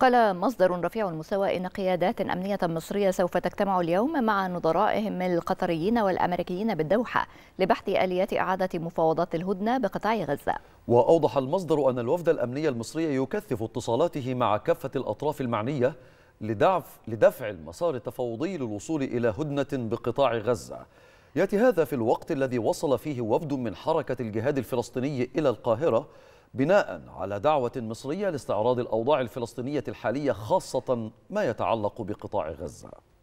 قال مصدر رفيع المستوى إن قيادات أمنية مصرية سوف تجتمع اليوم مع نظرائهم القطريين والأمريكيين بالدوحة لبحث آليات إعادة مفاوضات الهدنة بقطاع غزة وأوضح المصدر أن الوفد الأمني المصري يكثف اتصالاته مع كافة الأطراف المعنية لدعف لدفع المسار التفاوضي للوصول إلى هدنة بقطاع غزة يأتي هذا في الوقت الذي وصل فيه وفد من حركة الجهاد الفلسطيني إلى القاهرة بناء على دعوة مصرية لاستعراض الأوضاع الفلسطينية الحالية خاصة ما يتعلق بقطاع غزة